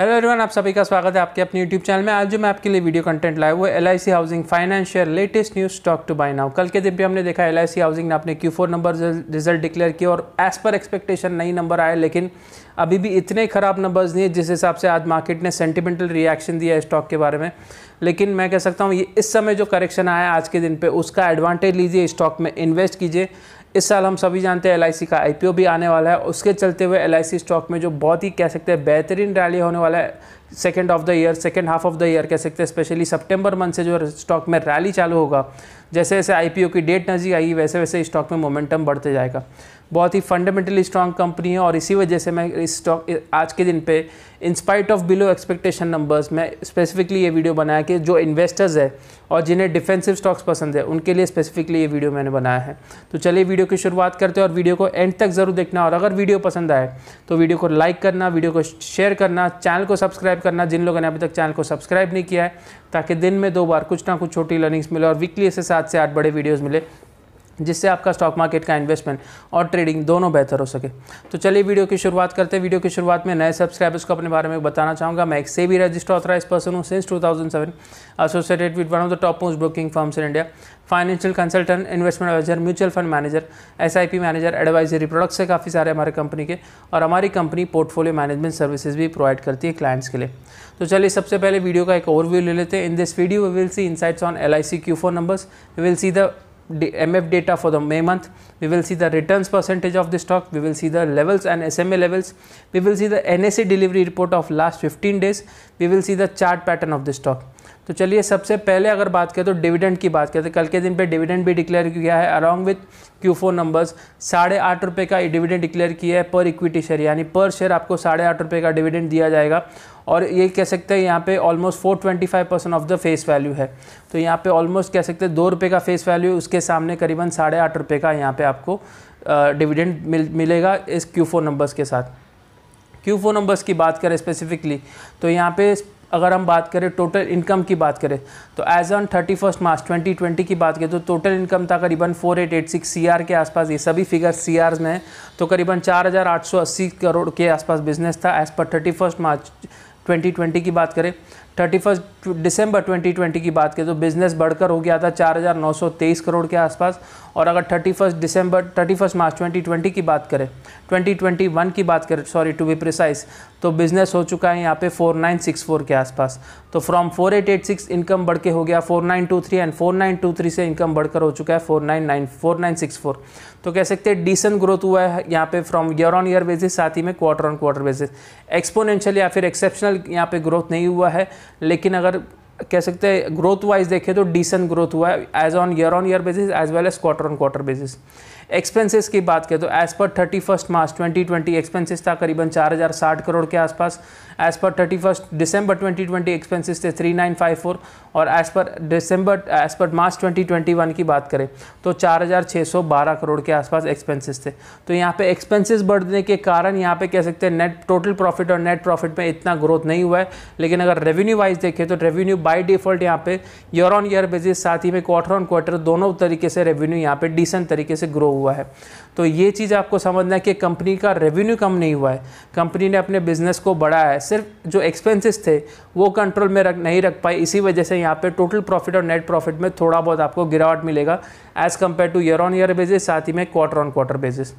Hello everyone आप सभी का स्वागत है आपके अपने यूट्यूब चैनल में आज जो मैं आपके लिए वीडियो कंटेंट लाया हुआ है L housing financial latest news stock to buy now कल के दिन भी हमने देखा एल हाउसिंग ने अपने Q four number result declare किया और एज पर एक्सपेक्टेशन नई नंबर आए लेकिन अभी भी इतने खराब नंबर्स नहीं है जिस हिसाब से आज मार्केट ने सेंटिमेंटल रिएक्शन दिया है स्टॉक के बारे में लेकिन मैं कह सकता हूँ ये इस समय जो करेक्शन आया आज के दिन पर उसका एडवांटेज लीजिए स्टॉक में इन्वेस्ट कीजिए इस साल हम सभी जानते हैं एल का आई भी आने वाला है उसके चलते हुए एल स्टॉक में जो बहुत ही कह सकते हैं बेहतरीन रैली होने वाला है second of the year second half of the year कह सकते हैं स्पेशली सितंबर मंथ से जो स्टॉक में रैली चालू होगा जैसे जैसे आईपीओ की डेट नज़दीक आएगी वैसे वैसे स्टॉक में मोमेंटम बढ़ते जाएगा बहुत ही फंडामेंटली स्ट्रांग कंपनी है और इसी वजह से मैं इस स्टॉक आज के दिन पे in spite of below expectation numbers मैं स्पेसिफिकली ये वीडियो बनाया कि जो इन्वेस्टर्स है और जिन्हें डिफेंसिव स्टॉक्स पसंद है उनके लिए स्पेसिफिकली ये वीडियो मैंने बनाया है तो चलिए वीडियो की शुरुआत करते हैं और वीडियो को एंड तक ज़रूर देखना और अगर वीडियो पसंद आए तो वीडियो को लाइक करना वीडियो को शेयर करना चैनल को सब्सक्राइब सब्सक्राइब करना जिन लोगों ने अभी तक चैनल को सब्सक्राइब नहीं किया है ताकि दिन में दो बार कुछ ना कुछ छोटी लर्निंग्स मिले और वीकली ऐसे सात से आठ बड़े वीडियोज़ मिले जिससे आपका स्टॉक मार्केट का इन्वेस्टमेंट और ट्रेडिंग दोनों बेहतर हो सके तो चलिए वीडियो की शुरुआत करते हैं वीडियो की शुरुआत में नए सब्सक्राइबर्स को अपने बारे में बताना चाहूँगा मैं एक से भी रजिस्टर ऑथराइज पर्सन हूँ since 2007 associated with one of the top most broking firms in India financial consultant investment advisor mutual fund manager as manager advisory products है काफ़ी सारे हमारे कंपनी के और हमारी कंपनी पोर्टफोलियो मैनेजमेंट सर्विसेज भी provide करती है क्लाइंट्स के लिए तो चलिए सबसे पहले वीडियो का एक ओवरव्यू ले लेते हैं in this video we will see insights on L I C Q four numbers we will see the MF data for the May month. We will see the returns percentage of the stock. We will see the levels and SMA levels. We will see the NSE delivery report of last 15 days. We will see the chart pattern of the stock. तो चलिए सबसे पहले अगर बात करें तो dividend की बात करें तो कल के दिन पे डिविडेंड भी डिक्लेयर किया है along with Q4 four numbers साढ़े आठ रुपये का डिविडेंड डिक्लेयर किया है पर इक्विटी शेयर यानी पर शेयर आपको साढ़े आठ रुपये का डिविडेंड दिया जाएगा और ये कह सकते हैं यहाँ पे almost 425 percent of the face value है तो यहाँ पे ऑलमोस्ट कह सकते हैं दो रुपये का फेस वैल्यू उसके सामने करीबन साढ़े आठ रुपये का यहाँ पे आपको डिविडेंड मिल मिलेगा इस क्यू फोर नंबर्स के साथ क्यू फोर नंबर्स की बात करें स्पेसिफिकली तो यहाँ पे अगर हम बात करें टोटल इनकम की बात करें तो as on thirty first March twenty twenty की बात करें तो टोटल इनकम था करीबन four eight eight six C R के आसपास ये सभी फिगर सी आर में है तो करीबन चार हज़ार आठ सौ अस्सी करोड़ के आसपास बिजनेस था एज़ पर थर्टी फर्स्ट मार्च 2020 की बात करें थर्टी फर्स्ट दिसंबर 2020 की बात करें तो बिजनेस बढ़कर हो गया था 4,923 करोड़ के आसपास और अगर 31 दिसंबर 31 मार्च 2020 की बात करें 2021 की बात करें सॉरी टू बी प्रिसाइज तो बिजनेस हो चुका है यहाँ पे 4964 के आसपास तो फ्रॉम 4886 इनकम बढ़ के हो गया 4923 एंड 4923 से इनकम बढ़कर हो चुका है 499 4964 तो कह सकते हैं डिसेंट ग्रोथ हुआ है यहाँ पे from year on year basis साथ ही में quarter on quarter basis exponential या फिर एक्सेप्शनल यहाँ पे ग्रोथ नहीं हुआ है लेकिन अगर अगर कह सकते हैं ग्रोथ वाइज देखें तो डिसेंट ग्रोथ हुआ है as on year on year basis as well as quarter on quarter basis expenses की बात करें तो एज पर thirty first March twenty twenty expenses था करीबन चार हज़ार साठ करोड़ के आसपास एज पर thirty first December twenty twenty expenses थे थ्री नाइन फाइव फोर और एज पर डिसम्बर एज पर मार्च ट्वेंटी ट्वेंटी वन की बात करें तो चार हज़ार छः सौ बारह करोड़ के आसपास एक्सपेंसिस थे तो यहाँ पे एक्सपेंसिस बढ़ने के कारण यहाँ पे कह सकते हैं नेट टोटल प्रॉफिट और नेट प्रॉफिट में इतना ग्रोथ नहीं हुआ है लेकिन अगर रेवेन्यू वाइज देखें तो रेवेन्यू बाई डिफॉल्ट यहाँ पे ईयर ऑन ईयर बेसिस साथ ही में क्वार्टर ऑन क्वार्टर दोनों तरीके से रेवेन्यू यहाँ पे डिसेंट तरीके से ग्रो हुआ है तो ये चीज़ आपको समझना है कि कंपनी का रेवेन्यू कम नहीं हुआ है कंपनी ने अपने बिजनेस को बढ़ाया है सिर्फ जो एक्सपेंसेस थे वो कंट्रोल में रख नहीं रख पाए इसी वजह से यहाँ पे टोटल प्रॉफिट और नेट प्रॉफिट में थोड़ा बहुत आपको गिरावट मिलेगा as compare to year on year basis साथ ही में quarter on quarter basis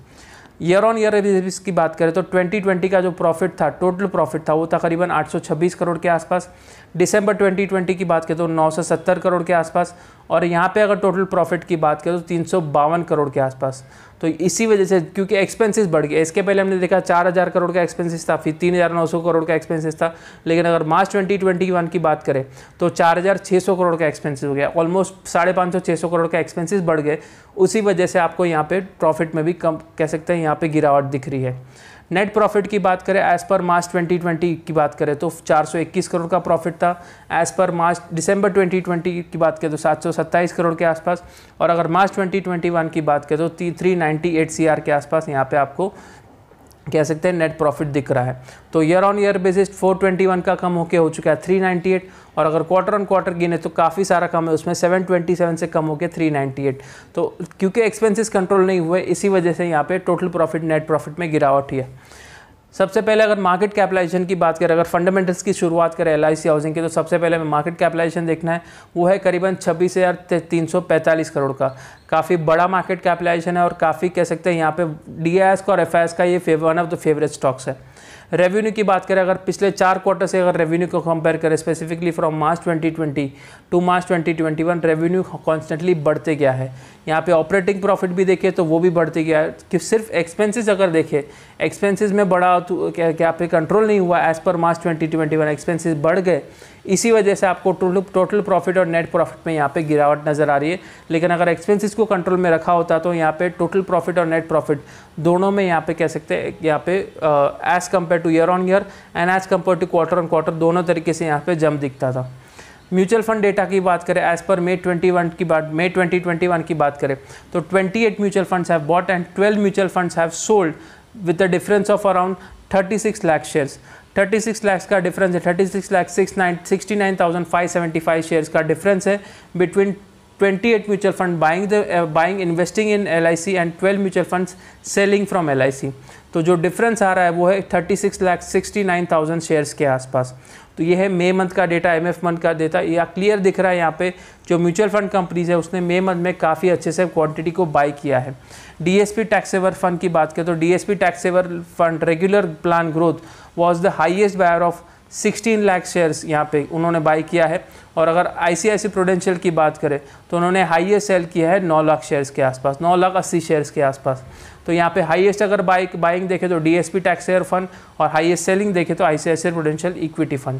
year on year basis की बात करें तो 2020 का जो प्रॉफिट था टोटल प्रॉफिट था वो तकरीबन आठ करोड़ के आसपास दिसंबर 2020 की बात करें तो 970 करोड़ के आसपास और यहाँ पे अगर टोटल प्रॉफिट की बात करें तो तीन करोड़ के आसपास तो इसी वजह से क्योंकि एक्सपेंसेस बढ़ गए इसके पहले हमने देखा 4000 करोड़ का एक्सपेंसेस था फिर 3900 करोड़ का एक्सपेंसेस था लेकिन अगर मार्च 2021 की बात करें तो 4600 करोड़ का एक्सपेंसेस हो गया ऑलमोस्ट साढ़े पाँच सौ छः सौ करोड़ का एक्सपेंसिस बढ़ गए उसी वजह से आपको यहाँ पर प्रॉफिट में भी कम कह सकते हैं यहाँ पर गिरावट दिख रही है नेट प्रॉफिट की बात करें एज पर मार्च 2020 की बात करें तो 421 करोड़ का प्रॉफिट था एज पर मार्च दिसंबर 2020 की बात करें तो 727 करोड़ के आसपास और अगर मार्च 2021 की बात करें तो 398 सीआर के आसपास यहाँ पे आपको कह सकते हैं नेट प्रॉफिट दिख रहा है तो ईयर ऑन ईयर बेसिस 421 का कम होके हो चुका है 398 और अगर क्वार्टर ऑन क्वार्टर गिने तो काफ़ी सारा कम है उसमें 727 से कम होके 398 तो क्योंकि एक्सपेंसेस कंट्रोल नहीं हुए इसी वजह से यहाँ पे टोटल प्रॉफिट नेट प्रॉफिट में गिरावट ही है सबसे पहले अगर मार्केट कैपिटलाइजेशन की बात करें अगर फंडामेंटल्स की शुरुआत करें एल हाउसिंग की तो सबसे पहले हमें मार्केट कैपिटलाइजेशन देखना है वो है करीबन छब्बीस हज़ार तीन सौ पैंतालीस करोड़ का काफ़ी बड़ा मार्केट कैपिटलाइजेशन है और काफ़ी कह सकते हैं यहाँ पे डी और एफ का ये one of the favourite stocks है रेवेन्यू की बात करें अगर पिछले चार क्वार्टर से अगर रेवेन्यू को कंपेयर करें specifically from March 2020 to March 2021 revenue constantly बढ़ते गया है यहाँ पे ऑपरेटिंग प्रॉफिट भी देखें तो वो भी बढ़ते गया है कि सिर्फ एक्सपेंसिस अगर देखें एक्सपेंसिस में बड़ा तो क्या, क्या पे कंट्रोल नहीं हुआ as per March twenty expenses बढ़ गए इसी वजह से आपको टोटल टोटल प्रॉफिट और नेट प्रॉफिट में यहाँ पे गिरावट नज़र आ रही है लेकिन अगर एक्सपेंसेस को कंट्रोल में रखा होता तो यहाँ पे टोटल प्रॉफिट और नेट प्रॉफिट दोनों में यहाँ पे कह सकते हैं यहाँ पे as compare to year on year and as compare to quarter on quarter दोनों तरीके से यहाँ पर जम दिखता था म्यूचुअल फंड डेटा की बात करें एज पर मे 21 की बात मे 2021 की बात करें तो 28 mutual funds have bought and 12 mutual funds have sold with the difference of around 36 lakh shares thirty six lakhs का डिफरेंस है thirty six lakhs six nine sixty nine thousand five seventy five shares का difference है between twenty eight mutual fund buying the buying investing in L I C and twelve mutual fund selling from L I C तो जो difference आ रहा है वो है thirty six lakh sixty nine thousand shares के आसपास तो ये है मे मंथ का डेटा एम एफ मंथ का डेटा या क्लियर दिख रहा है यहाँ पे जो म्यूचुअल फंड कंपनीज है उसने मे मंथ में काफ़ी अच्छे से क्वांटिटी को बाई किया है डीएसपी टैक्सेवर फंड की बात करें तो DSP tax saver fund regular plan growth was the highest buyer of 16 lakh shares यहाँ पे उन्होंने बाई किया है और अगर आईसीआईसी प्रोडेंशियल की बात करें तो उन्होंने हाइएस्ट सेल किया है 9 लाख शेयर्स के आसपास 9 लाख अस्सी शेयर्स के आसपास तो यहाँ पे हाईएस्ट अगर बाइक बाइंग देखे तो डीएसपी टैक्स शेयर फंड और हाईएस्ट सेलिंग देखे तो ICICI prudential equity fund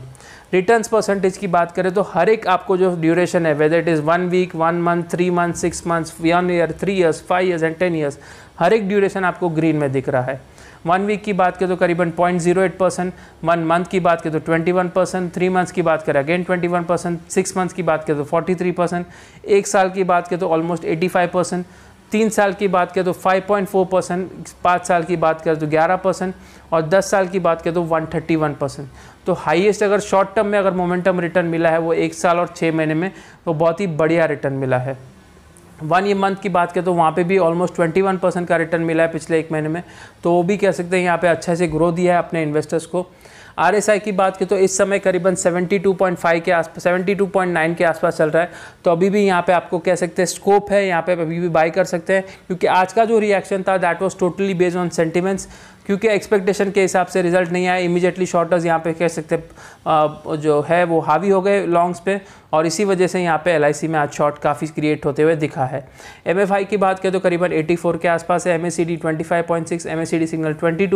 returns percentage की बात करें तो हर एक आपको जो ड्यूरेशन है whether it is one week one month three month six month one year three years five years and ten years हर एक ड्यूरेशन आपको ग्रीन में दिख रहा है वन वीक की बात करें तो करीबन point zero eight percent one month की बात करें तो twenty one percent three months की बात करें again twenty one percent six months की बात करें तो फोर्टी थ्री परसेंट एक साल की बात करें तो ऑलमोस्ट एटी फाइव परसेंट तीन साल की बात करें तो 5.4 परसेंट पाँच साल की बात करें तो 11 परसेंट और 10 साल की बात करें तो 131 परसेंट तो हाईएस्ट अगर शॉर्ट टर्म में अगर मोमेंटम रिटर्न मिला है वो एक साल और छः महीने में तो बहुत ही बढ़िया रिटर्न मिला है वन ये मंथ की बात करें तो वहाँ पे भी ऑलमोस्ट ट्वेंटी वन परसेंट का रिटर्न मिला है पिछले एक महीने में तो वो भी कह सकते हैं यहाँ पे अच्छा से ग्रो दिया है अपने इन्वेस्टर्स को आर की बात करें तो इस समय करीबन 72.5 के आसपास 72.9 के आसपास चल रहा है तो अभी भी यहाँ पे आपको कह सकते हैं स्कोप है यहाँ पे अभी भी बाई कर सकते हैं क्योंकि आज का जो रिएक्शन था that was totally based on sentiments क्योंकि एक्सपेक्टेशन के हिसाब से रिजल्ट नहीं आया इमीजिएटली शॉर्टर्स यहाँ पे कह सकते जो है वो हावी हो गए लॉन्ग्स पे और इसी वजह से यहाँ पे एल में आज शॉर्ट काफ़ी क्रिएट होते हुए दिखा है एम की बात करें तो करीबन 84 के आसपास है M S C D signal twenty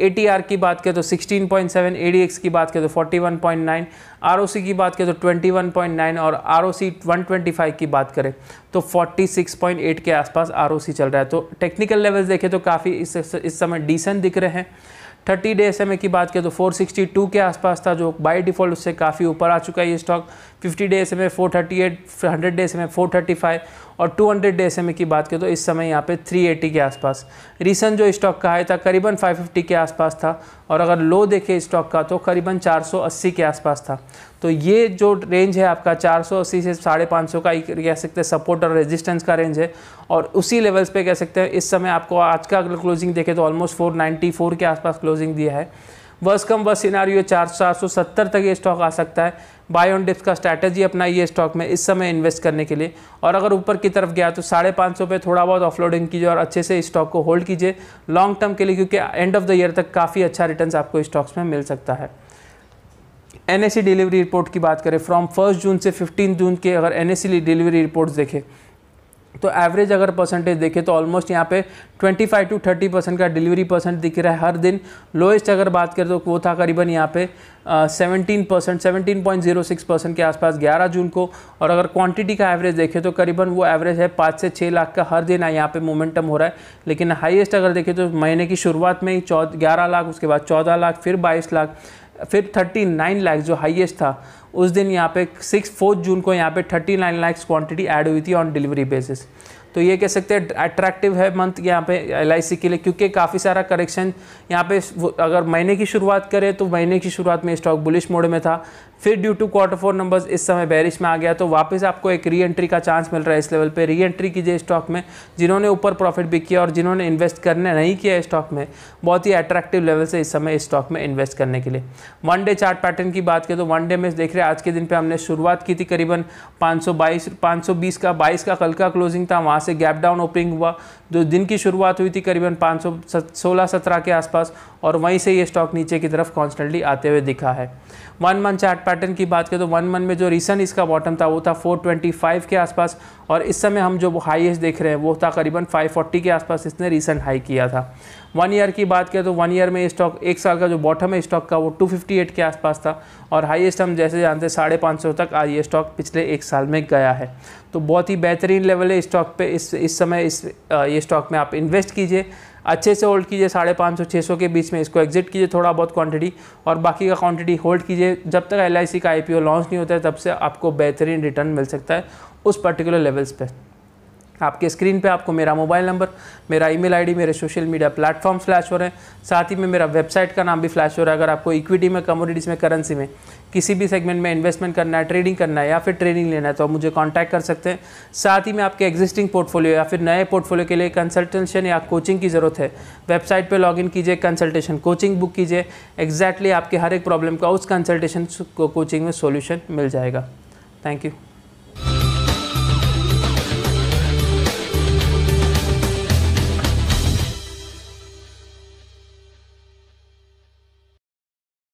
A की बात करें तो 16.7 ए की बात करें तो 41.9 आरओसी की बात करें तो 21.9 और आरओसी 125 की बात करें तो 46.8 के आसपास आरओसी चल रहा है तो टेक्निकल लेवल्स देखें तो काफ़ी इस, इस समय डिसेंट दिख रहे हैं थर्टी डे एस की बात करें तो 462 के आसपास था जो बाय डिफ़ॉल्ट उससे काफ़ी ऊपर आ चुका है ये stock 50 day SMA 438 100 four thirty eight hundred day S 435 four thirty five और 200 डे एस की बात करें तो इस समय यहाँ पे 380 के आसपास रिसेंट जो स्टॉक का हाई था करीबन 550 के आसपास था और अगर लो देखे स्टॉक का तो करीबन 480 के आसपास था तो ये जो रेंज है आपका 480 से साढ़े पाँच सौ का कह सकते हैं सपोर्ट और रेजिस्टेंस का रेंज है और उसी लेवल्स पे कह सकते हैं इस समय आपको आज का अगर क्लोजिंग देखें तो ऑलमोस्ट फोर के आसपास क्लोजिंग दिया है वर्ष कम वर्ष सिनारियो चार चार सौ सत्तर तक ये स्टॉक आ सकता है बाय ऑन डिप्स का स्ट्रैटेजी अपनाइए स्टॉक में इस समय इन्वेस्ट करने के लिए और अगर ऊपर की तरफ गया तो साढ़े पाँच सौ पे थोड़ा बहुत ऑफलोडिंग कीजिए और अच्छे से स्टॉक को होल्ड कीजिए लॉन्ग टर्म के लिए क्योंकि एंड ऑफ द ईयर तक काफ़ी अच्छा रिटर्न आपको स्टॉक्स में मिल सकता है एन डिलीवरी रिपोर्ट की बात करें फ्रॉम फर्स्ट जून से फिफ्टीन जून के अगर एन डिलीवरी रिपोर्ट्स देखें तो एवरेज अगर परसेंटेज देखें तो ऑलमोस्ट यहाँ पे 25 टू 30 परसेंट का डिलीवरी परसेंट दिख रहा है हर दिन लोएस्ट अगर बात करें तो वो था करीबन यहाँ पे seventeen percent seventeen point zero six percent के आसपास 11 जून को और अगर क्वांटिटी का एवरेज देखें तो करीबन वो एवरेज है पाँच से छः लाख का हर दिन यहाँ पे मोमेंटम हो रहा है लेकिन हाइएस्ट अगर देखें तो महीने की शुरुआत में ही चौदह ग्यारह लाख उसके बाद चौदह लाख फिर बाईस लाख फिर 39 लाख जो हाईएस्ट था उस दिन यहाँ पे सिक्स फोर्थ जून को यहाँ पे 39 लाख क्वांटिटी ऐड हुई थी ऑन डिलीवरी बेसिस तो ये कह सकते हैं अट्रैक्टिव है मंथ यहाँ पे एल के लिए क्योंकि काफ़ी सारा करेक्शन यहाँ पे अगर महीने की शुरुआत करें तो महीने की शुरुआत में स्टॉक बुलिश मोड में था फिर due to quarter four numbers इस समय बैरिश में आ गया तो वापस आपको एक री एंट्री का चांस मिल रहा है इस लेवल पे री एंट्री कीजिए स्टॉक में जिन्होंने ऊपर प्रॉफिट भी किया और जिन्होंने इन्वेस्ट करने नहीं किया स्टॉक में बहुत ही अट्रैक्टिव लेवल से इस समय स्टॉक में इन्वेस्ट करने के लिए वन डे चार्ट पैटर्न की बात करें तो वन डे में देख रहे आज के दिन पर हमने शुरुआत की थी करीबन पाँच सौ का बाईस का कल का क्लोजिंग था वहाँ से गैप डाउन ओपनिंग हुआ जो दिन की शुरुआत हुई थी करीबन पाँच सौ सोलह सत्रह के आसपास और वहीं से ये स्टॉक नीचे की तरफ कॉन्स्टेंटली आते हुए दिखा है वन मंथ चार्ट पैटर्न की बात करें तो वन मंथ में जो रिसेंट इसका बॉटम था वो था 425 के आसपास और इस समय हम जो हाईएस्ट देख रहे हैं वो था करीबन 540 के आसपास इसने रिसेंट हाई किया था वन ईयर की बात करें तो वन ईयर में स्टॉक एक साल का जो बॉटम है स्टॉक का वो 258 के आसपास था और हाईएस्ट हम जैसे जानते हैं साढ़े पाँच सौ तक आज ये स्टॉक पिछले एक साल में गया है तो बहुत ही बेहतरीन लेवल है स्टॉक पे इस इस समय इस ये स्टॉक में आप इन्वेस्ट कीजिए अच्छे से होल्ड कीजिए साढ़े पाँच सौ छः सौ के बीच में इसको एग्जिट कीजिए थोड़ा बहुत क्वांटिटी और बाकी का क्वांटिटी होल्ड कीजिए जब तक एल का आई लॉन्च नहीं होता है तब से आपको बेहतरीन रिटर्न मिल सकता है उस पर्टिकुलर लेवल्स पर आपके स्क्रीन पे आपको मेरा मोबाइल नंबर मेरा ईमेल आईडी मेरे सोशल मीडिया प्लेटफॉर्म फ्लैश हो रहे हैं साथ ही में मेरा वेबसाइट का नाम भी फ्लैश हो रहा है अगर आपको इक्विटी में कमोडिटीज़ में करेंसी में किसी भी सेगमेंट में इन्वेस्टमेंट करना है ट्रेडिंग करना है या फिर ट्रेनिंग लेना है तो आप मुझे कॉन्टैक्ट कर सकते हैं साथ ही में आपके एग्जिस्टिंग पोर्टफोलियो या फिर नए पोर्टफोलियो के लिए कंसल्टेशन या कोचिंग की ज़रूरत है वेबसाइट पर लॉग कीजिए कंसल्टेशन कोचिंग बुक कीजिए एग्जैक्टली आपके हर एक प्रॉब्लम का उस कंसल्टेशन को कोचिंग में सोल्यूशन मिल जाएगा थैंक यू